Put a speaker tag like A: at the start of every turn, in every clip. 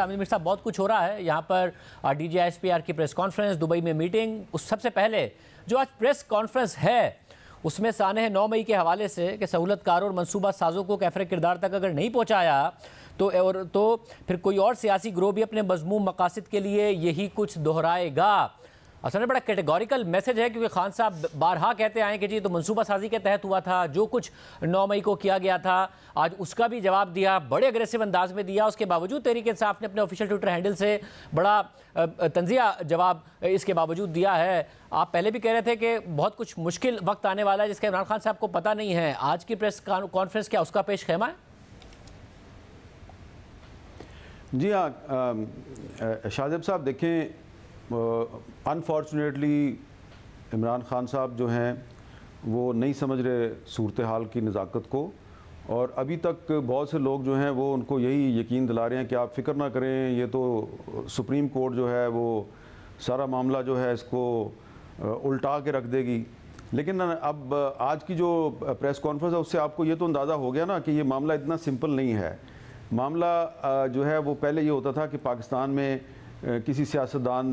A: आमिर मिर्जा बहुत कुछ हो रहा है यहाँ पर D G S P R की प्रेस कॉन्फ्रेंस दुबई में मीटिंग उस सबसे पहले जो आज प्रेस कॉन्फ्रेंस है उसमें साने हैं नौ मई के हवाले से कि सहूलतकारों और मनसूबा साजों को कैफरे किरदार तक अगर नहीं पहुँचाया तो और तो फिर कोई और सियासी ग्रोह भी अपने मजमू मकासद के लिए यही कुछ दोहराएगा असल में बड़ा कैटेगोरिकल मैसेज है क्योंकि खान साहब बारहा कहते आए कि जी तो मनसूबा साजी के तहत हुआ था जो कुछ नौ मई को किया गया था आज उसका भी जवाब दिया बड़े अग्रेसिव अंदाज में दिया उसके बावजूद तहरीक इंसाफ ने अपने ऑफिशियल ट्विटर हैंडल से बड़ा तंजिया जवाब इसके बावजूद दिया है आप पहले भी कह रहे थे कि बहुत कुछ मुश्किल वक्त आने वाला है जिसका इमरान खान साहब को पता नहीं है आज की प्रेस कॉन्फ्रेंस क्या उसका पेश खेमा है
B: जी हाँ शाहजब साहब देखें अनफॉर्चुनेटली इमरान खान साहब जो हैं वो नहीं समझ रहे सूरत हाल की नज़ाकत को और अभी तक बहुत से लोग जो हैं वो उनको यही यकीन दिला रहे हैं कि आप फिक्र ना करें ये तो सुप्रीम कोर्ट जो है वो सारा मामला जो है इसको उल्टा के रख देगी लेकिन अब आज की जो प्रेस कॉन्फ्रेंस है उससे आपको ये तो अंदाज़ा हो गया ना कि ये मामला इतना सिंपल नहीं है मामला जो है वो पहले ये होता था कि पाकिस्तान में किसी सियासतदान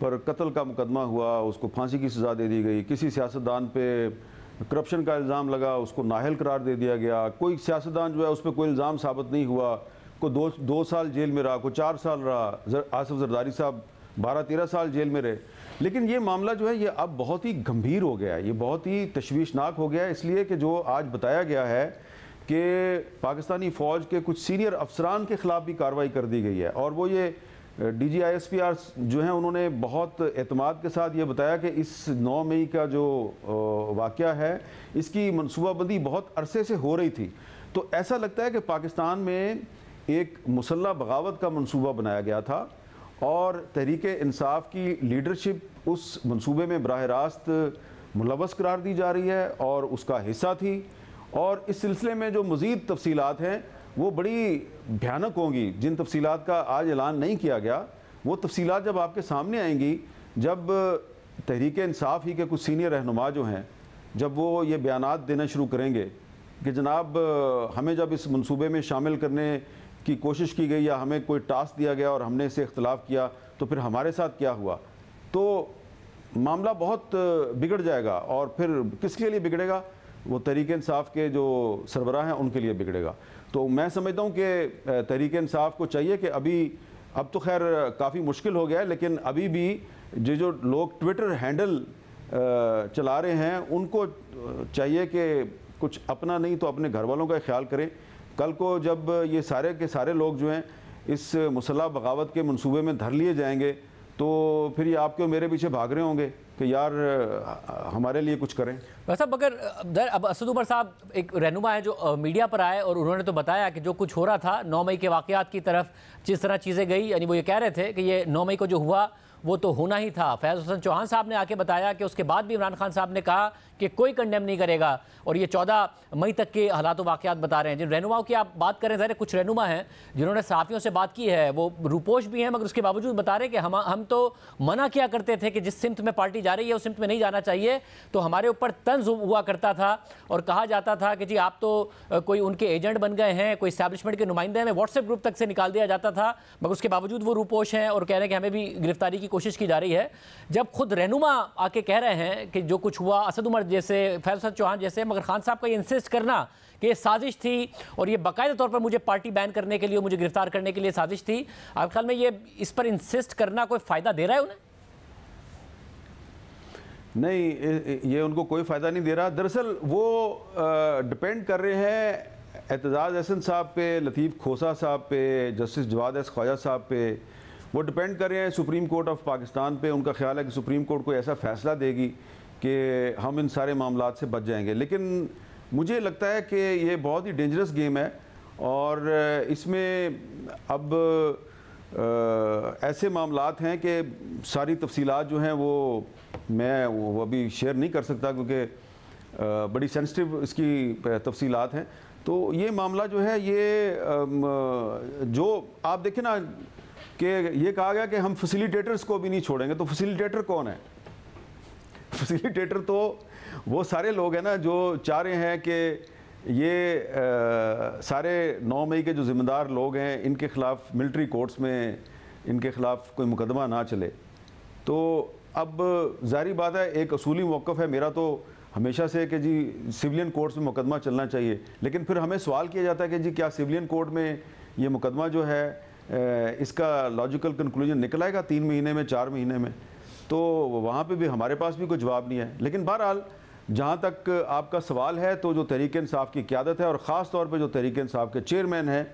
B: पर कत्ल का मुकदमा हुआ उसको फांसी की सज़ा दे दी गई किसी सियासतदान पे करप्शन का इल्ज़ाम लगा उसको नाहल करार दे दिया गया कोई सियासतदान जो है उस पर कोई इल्ज़ाम साबित नहीं हुआ को दो दो साल जेल में रहा को चार साल रहा जर, आसफ जरदारी साहब बारह तेरह साल जेल में रहे लेकिन ये मामला जो है ये अब बहुत ही गंभीर हो गया है ये बहुत ही तशवीशनाक हो गया है इसलिए कि जो आज बताया गया है कि पाकिस्तानी फ़ौज के कुछ सीनियर अफसरान के ख़िलाफ़ भी कार्रवाई कर दी गई है और वो ये D G I S P R जो हैं उन्होंने बहुत अतमाद के साथ ये बताया कि इस 9 मई का जो वाक़ है इसकी मनसूबाबंदी बहुत अरसे से हो रही थी तो ऐसा लगता है कि पाकिस्तान में एक मुसल्ह बगावत का मनसूबा बनाया गया था और तहरीक इंसाफ की लीडरशिप उस मनसूबे में बरह रास्त मुलवस करार दी जा रही है और उसका हिस्सा थी और इस सिलसिले में जो मज़ीद तफसीत हैं वो बड़ी भयानक होंगी जिन तफसीत का आज ऐलान नहीं किया गया वो तफसीत जब आपके सामने आएंगी जब तहरीक इंसाफ ही के कुछ सीनियर रहनुमा जो हैं जब वो ये बयान देना शुरू करेंगे कि जनाब हमें जब इस मनसूबे में शामिल करने की कोशिश की गई या हमें कोई टास्क दिया गया और हमने इसे इख्तलाफ किया तो फिर हमारे साथ क्या हुआ तो मामला बहुत बिगड़ जाएगा और फिर किसके लिए बिगड़ेगा वो तहरीक इसाफ के जो सरबराह हैं उनके लिए बिगड़ेगा तो मैं समझता हूँ कि तहरीक इसाफ़ को चाहिए कि अभी अब तो खैर काफ़ी मुश्किल हो गया है लेकिन अभी भी जो जो लोग ट्विटर हैंडल चला रहे हैं उनको चाहिए कि कुछ अपना नहीं तो अपने घर वालों का ख्याल करें कल को जब ये सारे के सारे लोग जो हैं इस मुसलह बगावत के मंसूबे में धर लिए जाएंगे तो फिर ये आपके मेरे पीछे भाग रहे होंगे कि यार हमारे लिए कुछ करें
A: वैसा मगर अब असद उमर साहब एक रहनुमा है जो मीडिया पर आए और उन्होंने तो बताया कि जो कुछ हो रहा था नौ मई के वाकयात की तरफ जिस तरह चीज़ें गई यानी वो ये कह रहे थे कि ये नौ मई को जो हुआ वो तो होना ही था फैज़ हसन चौहान साहब ने आके बताया कि उसके बाद भी इमरान खान साहब ने कहा कि कोई कंडेम नहीं करेगा और ये चौदह मई तक के हालात वाक़ात बता रहे हैं जिन रहनुमाओं की आप बात करें ज़ाहिर कुछ रहनुमा हैं जिन्होंने साफ़ियों से बात की है वो रूपोश भी हैं मगर उसके बावजूद बता रहे हैं कि हम हम तो मना किया करते थे कि जिस सिमत में पार्टी जा रही है उस सिमत में नहीं जाना चाहिए तो हमारे ऊपर तंज हुआ करता था और कहा जाता था कि जी आप तो कोई उनके एजेंट बन गए हैं कोई स्टैब्लिशमेंट के नुमाइंदे हैं व्हाट्सएप ग्रुप तक से निकाल दिया जाता था मगर उसके बावजूद वो रूपोश हैं और कह रहे हैं कि हमें भी गिरफ्तारी की कोशिश की जा रही है जब खुद रहनुमा आके कह रहे हैं कि जो कुछ हुआ असद उमर जैसे फैसद चौहान जैसे मगर खान साहब का ये इंसिस्ट करना कि ये साजिश थी और ये बाकायदा तौर पर मुझे पार्टी बैन करने के लिए मुझे गिरफ्तार करने के लिए साजिश थी आप ख्याल में ये इस पर इंसिस्ट करना कोई फ़ायदा दे रहा है उन्हें
B: नहीं ये उनको कोई फ़ायदा नहीं दे रहा दरअसल वो डिपेंड कर रहे हैं एतजाज़ अहसन साहब पे लतीफ़ खोसा साहब पे जस्टिस जवाद एस ख्वाजा साहब पे वो डिपेंड कर रहे हैं सुप्रीम कोर्ट ऑफ पाकिस्तान पे उनका ख्याल है कि सुप्रीम कोर्ट कोई ऐसा फैसला देगी कि हम इन सारे मामला से बच जाएंगे लेकिन मुझे लगता है कि ये बहुत ही डेंजरस गेम है और इसमें अब आ, ऐसे मामला हैं कि सारी तफसीत जो हैं वो मैं वो अभी शेयर नहीं कर सकता क्योंकि बड़ी सेंसिटिव इसकी तफसीत हैं तो ये मामला जो है ये जो आप देखें ना कि ये कहा गया कि हम फैसिलिटेटर्स को भी नहीं छोड़ेंगे तो फैसिलिटेटर कौन है फैसिलिटेटर तो वो सारे लोग हैं ना जो चाह रहे हैं कि ये आ, सारे 9 मई के जो ज़िम्मेदार लोग हैं इनके ख़िलाफ़ मिलिट्री कोर्ट्स में इनके ख़िलाफ़ कोई मुकदमा ना चले तो अब जारी बात है एक असूली मौक़ है मेरा तो हमेशा से कि जी सिविलियन कोर्ट्स में मुकदमा चलना चाहिए लेकिन फिर हमें सवाल किया जाता है कि जी क्या सिविलियन कोर्ट में ये मुकदमा जो है इसका लॉजिकल कंक्लूजन निकल आएगा तीन महीने में चार महीने में तो वहाँ पे भी हमारे पास भी कोई जवाब नहीं है लेकिन बहरहाल जहाँ तक आपका सवाल है तो जो तहरीक इंसाफ की क्यादत है और ख़ास तौर पर जो तहरीक इंसाफ के चेयरमैन हैं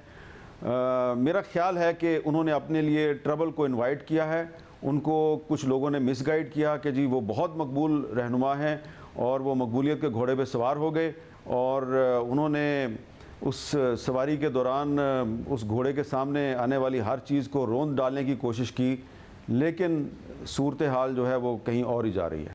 B: मेरा ख्याल है कि उन्होंने अपने लिए ट्रबल को इन्वाइट किया है उनको कुछ लोगों ने मिसगाइड किया कि जी वो बहुत मकबूल रहनुमा हैं और वो मकबूलीत के घोड़े पे सवार हो गए और उन्होंने उस सवारी के दौरान उस घोड़े के सामने आने वाली हर चीज़ को रोंद डालने की कोशिश की लेकिन सूरत हाल जो है वो कहीं और ही जा रही है